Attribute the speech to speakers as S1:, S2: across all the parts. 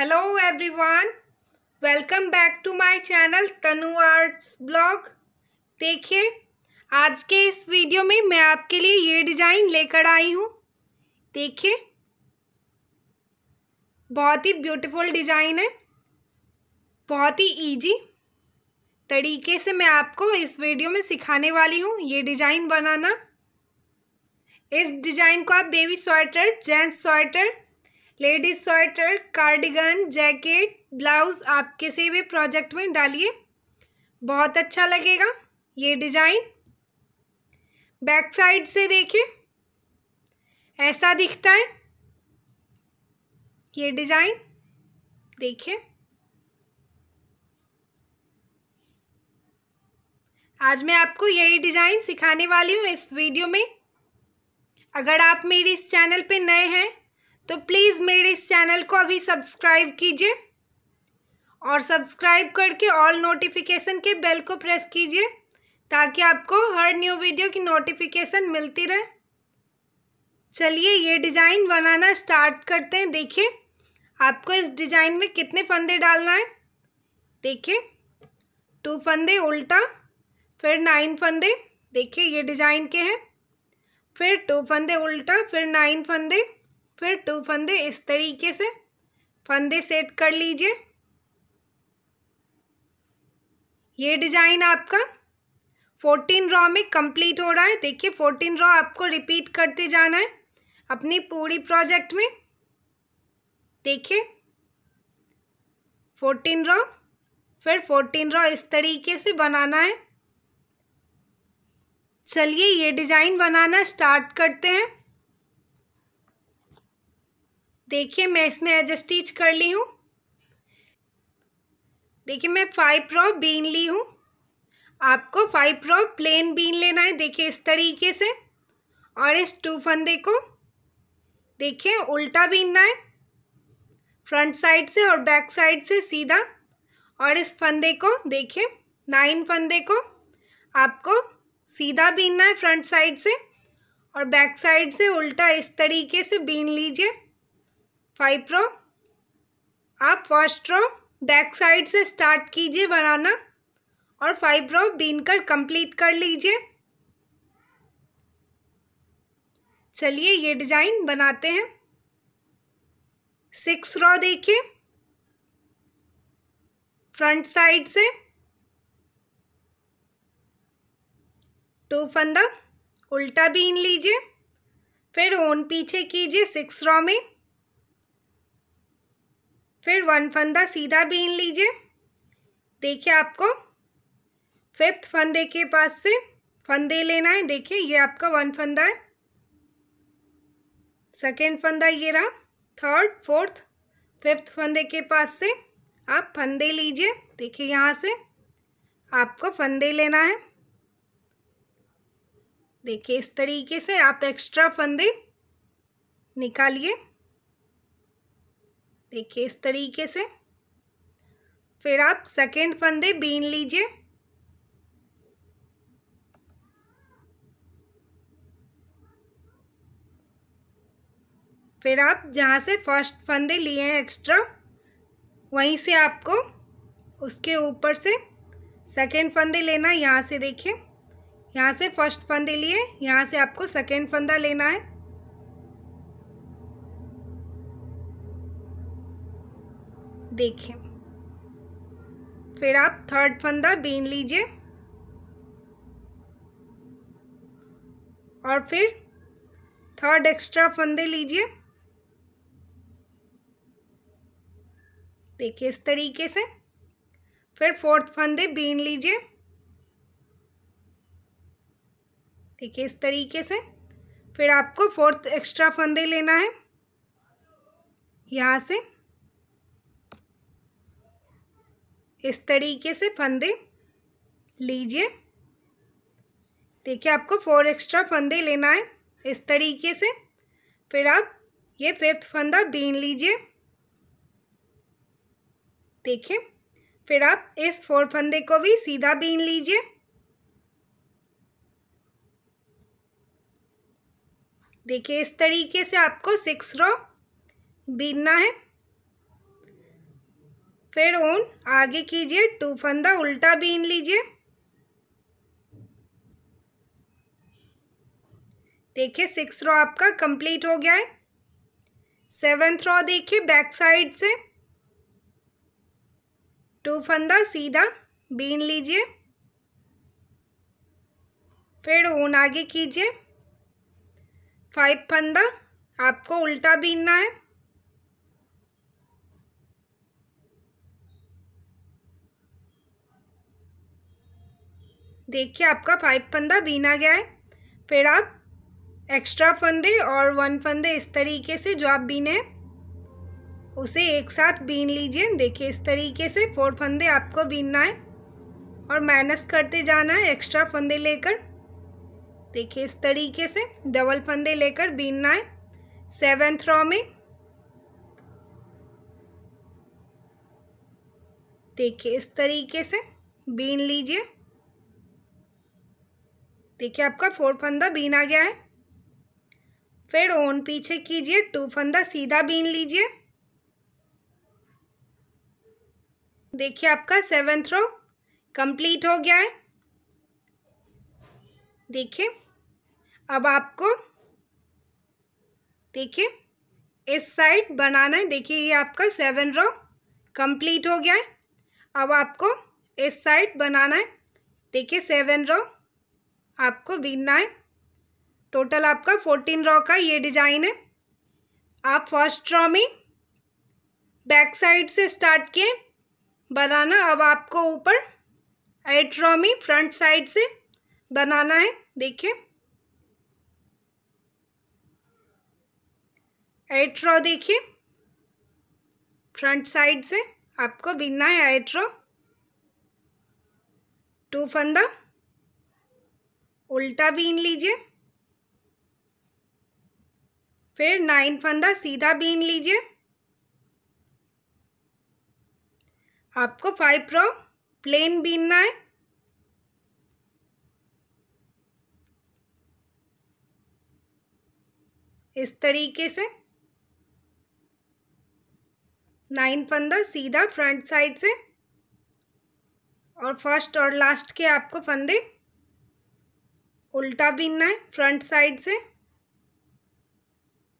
S1: hello everyone welcome back to my channel Tanu arts blog देखिए आज के इस वीडियो में मैं आपके लिए ये डिज़ाइन लेकर आई हूँ देखिए बहुत ही ब्यूटीफुल डिज़ाइन है बहुत ही इजी तरीके से मैं आपको इस वीडियो में सिखाने वाली हूँ ये डिज़ाइन बनाना इस डिज़ाइन को आप baby sweater gents sweater ladies sweater cardigan jacket blouse आप किसी भी प्रोजेक्ट में डालिए बहुत अच्छा लगेगा ये डिजाइन बैक साइड से देखिए ऐसा दिखता है ये डिजाइन देखिए आज मैं आपको यही डिजाइन सिखाने वाली हूँ इस वीडियो में अगर आप मेरे इस चैनल पे नए हैं तो प्लीज़ मेरे इस चैनल को अभी सब्सक्राइब कीजिए और सब्सक्राइब करके ऑल नोटिफिकेशन के बेल को प्रेस कीजिए ताकि आपको हर न्यू वीडियो की नोटिफिकेशन मिलती रहे चलिए ये डिज़ाइन बनाना स्टार्ट करते हैं देखिए आपको इस डिज़ाइन में कितने फंदे डालना है देखिए टू फंदे उल्टा फिर नाइन फंदे देखिए ये डिज़ाइन के हैं फिर टू फंदे उल्टा फिर नाइन फंदे फिर टू तो फंदे इस तरीके से फंदे सेट कर लीजिए ये डिज़ाइन आपका फोर्टीन रॉ में कंप्लीट हो रहा है देखिए फोर्टीन रॉ आपको रिपीट करते जाना है अपनी पूरी प्रोजेक्ट में देखिए फोर्टीन रॉ फिर फोर्टीन रॉ इस तरीके से बनाना है चलिए ये डिज़ाइन बनाना स्टार्ट करते हैं देखिए मैं इसमें एज स्टिच कर ली हूँ देखिए मैं फाइव प्रो बीन ली हूँ आपको फाइव प्रो प्लेन बीन लेना है देखिए इस तरीके से और इस टू फंदे को देखिए उल्टा बीनना है फ्रंट साइड से और बैक साइड से सीधा और इस फंदे को देखिए नाइन फंदे को आपको सीधा बीनना है फ्रंट साइड से और बैक साइड से उल्टा इस तरीके से बीन लीजिए फाइप्रो आप फर्स्ट रो बैक साइड से स्टार्ट कीजिए बनाना और रो बीन कर कंप्लीट कर लीजिए चलिए ये डिज़ाइन बनाते हैं सिक्स रॉ देखिए फ्रंट साइड से टू फंदा उल्टा बीन लीजिए फिर ओन पीछे कीजिए सिक्स रॉ में फिर वन फंदा सीधा बीन लीजिए देखिए आपको फिफ्थ फंदे के पास से फंदे लेना है देखिए ये आपका वन फंदा है सेकेंड फंदा ये रहा थर्ड फोर्थ फिफ्थ फंदे के पास से आप फंदे लीजिए देखिए यहाँ से आपको फंदे लेना है देखिए इस तरीके से आप एक्स्ट्रा फंदे निकालिए देखिए इस तरीके से फिर आप सेकेंड फंदे बीन लीजिए फिर आप जहाँ से फर्स्ट फंदे लिए हैं एक्स्ट्रा वहीं से आपको उसके ऊपर से सेकेंड फंदे लेना यहाँ से देखिए यहाँ से फर्स्ट फंदे लिए यहाँ से आपको सेकेंड फंदा लेना है देखें फिर आप थर्ड फंदा बीन लीजिए और फिर थर्ड एक्स्ट्रा फंदे लीजिए देखिए इस तरीके से फिर फोर्थ फंदे बीन लीजिए देखिए इस तरीके से फिर आपको फोर्थ एक्स्ट्रा फंदे लेना है यहाँ से इस तरीके से फंदे लीजिए देखिए आपको फोर एक्स्ट्रा फंदे लेना है इस तरीके से फिर आप ये फिफ्थ फंदा बीन लीजिए देखिए फिर आप इस फोर फंदे को भी सीधा बीन लीजिए देखिए इस तरीके से आपको सिक्स रो बीनना है फिर ऊन आगे कीजिए टू फंदा उल्टा बीन लीजिए देखिए सिक्स रॉ आपका कंप्लीट हो गया है सेवेंथ रॉ देखिए बैक साइड से टू फंदा सीधा बीन लीजिए फिर ऊन आगे कीजिए फाइव फंदा आपको उल्टा बीनना है देखिए आपका फाइव फंदा बीना गया है फिर आप एक्स्ट्रा फंदे और वन फंदे इस तरीके से जो आप बीने उसे एक साथ बीन लीजिए देखिए इस तरीके से फोर फंदे आपको बीनना है और माइनस करते जाना है एक्स्ट्रा फंदे लेकर देखिए इस तरीके से डबल फंदे लेकर बीनना है सेवेंथ रॉ में देखिए इस तरीके से बीन लीजिए देखिए आपका फोर फंदा बीन आ गया है फिर ओन पीछे कीजिए टू फंदा सीधा बीन लीजिए देखिए आपका सेवेंथ रो कंप्लीट हो गया है देखिए अब आपको देखिए इस साइड बनाना है देखिए ये आपका सेवन रो कंप्लीट हो गया है अब आपको इस साइड बनाना है देखिए सेवन रो आपको बीनना है टोटल आपका फोर्टीन रॉ का ये डिजाइन है आप फर्स्ट रॉ में बैक साइड से स्टार्ट किए बनाना अब आपको ऊपर एट रॉ में फ्रंट साइड से बनाना है देखिए एट रॉ देखिए फ्रंट साइड से आपको बीनना है एट रॉ टू फंदा उल्टा बीन लीजिए फिर नाइन फंदा सीधा बीन लीजिए आपको फाइव प्रो प्लेन बीनना है इस तरीके से नाइन फंदा सीधा फ्रंट साइड से और फर्स्ट और लास्ट के आपको फंदे उल्टा बीनना है फ्रंट साइड से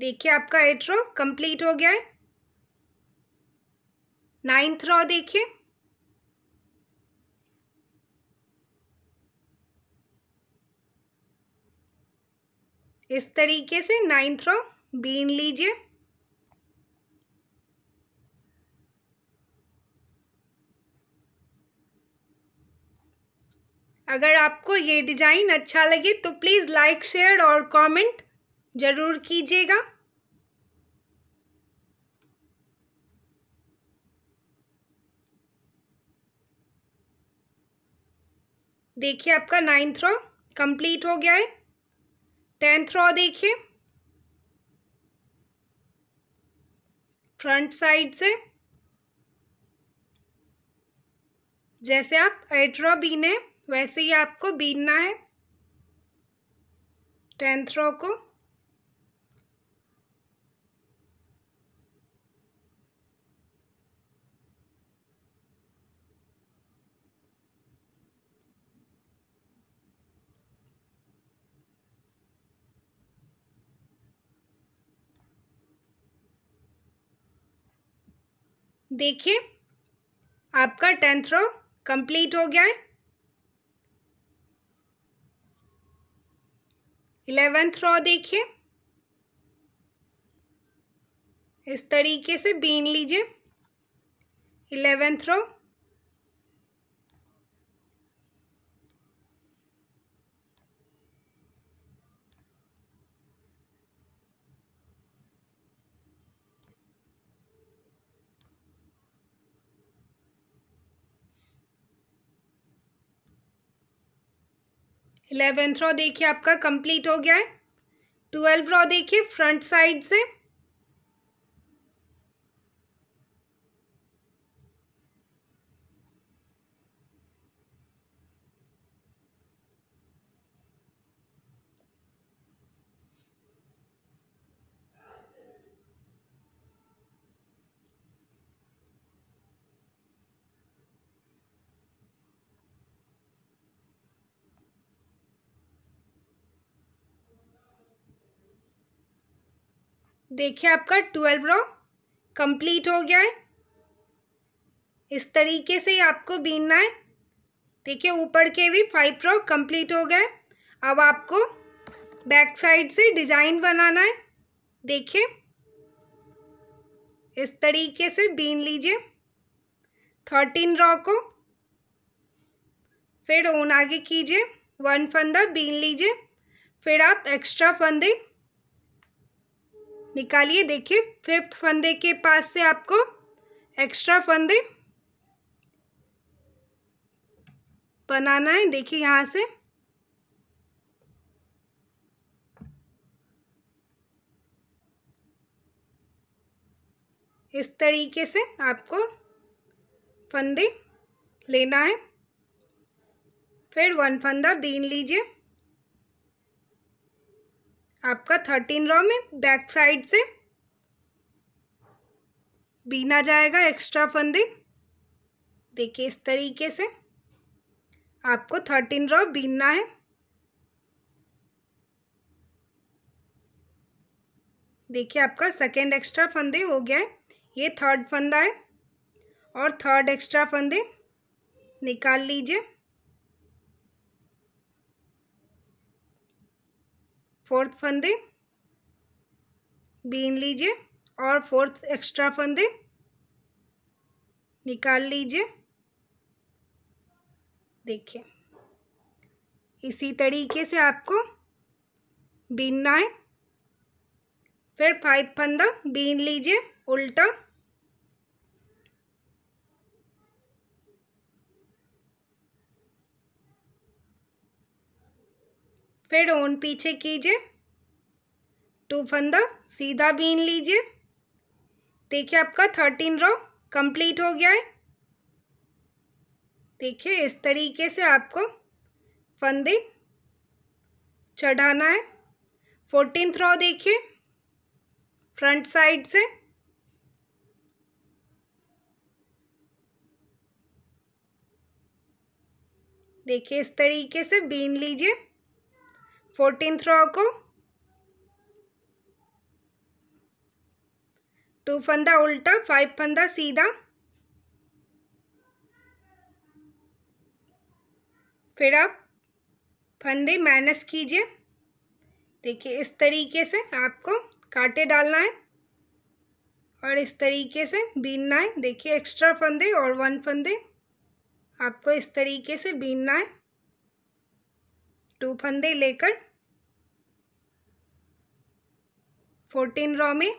S1: देखिए आपका एट रो कंप्लीट हो गया है नाइन्थ रो देखिए इस तरीके से नाइन्थ रो बीन लीजिए अगर आपको ये डिज़ाइन अच्छा लगे तो प्लीज़ लाइक शेयर और कमेंट ज़रूर कीजिएगा देखिए आपका नाइन्थ रो कंप्लीट हो गया है टेंथ रो देखिए फ्रंट साइड से जैसे आप एट्रो ने वैसे ही आपको बीनना है टेंथ रो को देखिए आपका टेंथ रो कंप्लीट हो गया है इलेवेंथ रॉ देखिए इस तरीके से बीन लीजिए इलेवेंथ रॉ इलेवेंथ रो देखिए आपका कंप्लीट हो गया है ट्वेल्व रो देखिए फ्रंट साइड से देखिए आपका ट्वेल्व रो कंप्लीट हो गया है इस तरीके से आपको बीनना है देखिए ऊपर के भी फाइव रो कंप्लीट हो गए अब आपको बैक साइड से डिजाइन बनाना है देखिए इस तरीके से बीन लीजिए थर्टीन रॉ को फिर ऊन आगे कीजिए वन फंदा बीन लीजिए फिर आप एक्स्ट्रा फंदे निकालिए देखिए फिफ्थ फंदे के पास से आपको एक्स्ट्रा फंदे बनाना है देखिए यहाँ से इस तरीके से आपको फंदे लेना है फिर वन फंदा बीन लीजिए आपका थर्टीन रॉ में बैक साइड से बीना जाएगा एक्स्ट्रा फंदे देखिए इस तरीके से आपको थर्टीन रॉ बीनना है देखिए आपका सेकेंड एक्स्ट्रा फंदे हो गया है ये थर्ड फंदा है और थर्ड एक्स्ट्रा फंदे निकाल लीजिए फोर्थ फंदे बीन लीजिए और फोर्थ एक्स्ट्रा फंदे निकाल लीजिए देखिए इसी तरीके से आपको बीनना है फिर फाइव फंदा बीन लीजिए उल्टा फिर ओन पीछे कीजिए टू फंदा सीधा बीन लीजिए देखिए आपका थर्टीन रो कंप्लीट हो गया है देखिए इस तरीके से आपको फंदे चढ़ाना है फोर्टीन रो देखिए फ्रंट साइड से देखिए इस तरीके से बीन लीजिए फोर्टीन रॉ को टू फंदा उल्टा फाइव फंदा सीधा फिर आप फंदे माइनस कीजिए देखिए इस तरीके से आपको कांटे डालना है और इस तरीके से बीनना है देखिए एक्स्ट्रा फंदे और वन फंदे आपको इस तरीके से बीनना है टू फंदे लेकर फोर्टीन रॉ में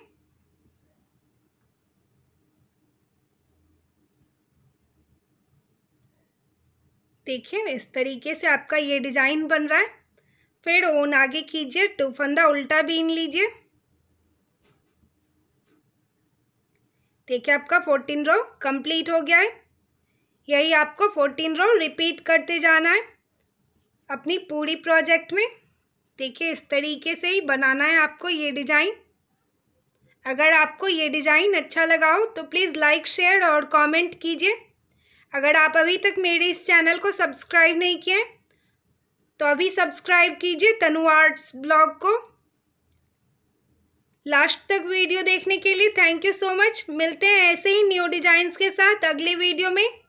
S1: देखिए इस तरीके से आपका ये डिजाइन बन रहा है फिर ओन आगे कीजिए टू फंदा उल्टा बीन लीजिए देखिए आपका फोर्टीन रो कंप्लीट हो गया है यही आपको फोर्टीन रो रिपीट करते जाना है अपनी पूरी प्रोजेक्ट में देखिए इस तरीके से ही बनाना है आपको ये डिजाइन अगर आपको ये डिज़ाइन अच्छा लगा हो तो प्लीज़ लाइक शेयर और कमेंट कीजिए अगर आप अभी तक मेरे इस चैनल को सब्सक्राइब नहीं किए तो अभी सब्सक्राइब कीजिए तनु आर्ट्स ब्लॉग को लास्ट तक वीडियो देखने के लिए थैंक यू सो मच मिलते हैं ऐसे ही न्यू डिज़ाइंस के साथ अगले वीडियो में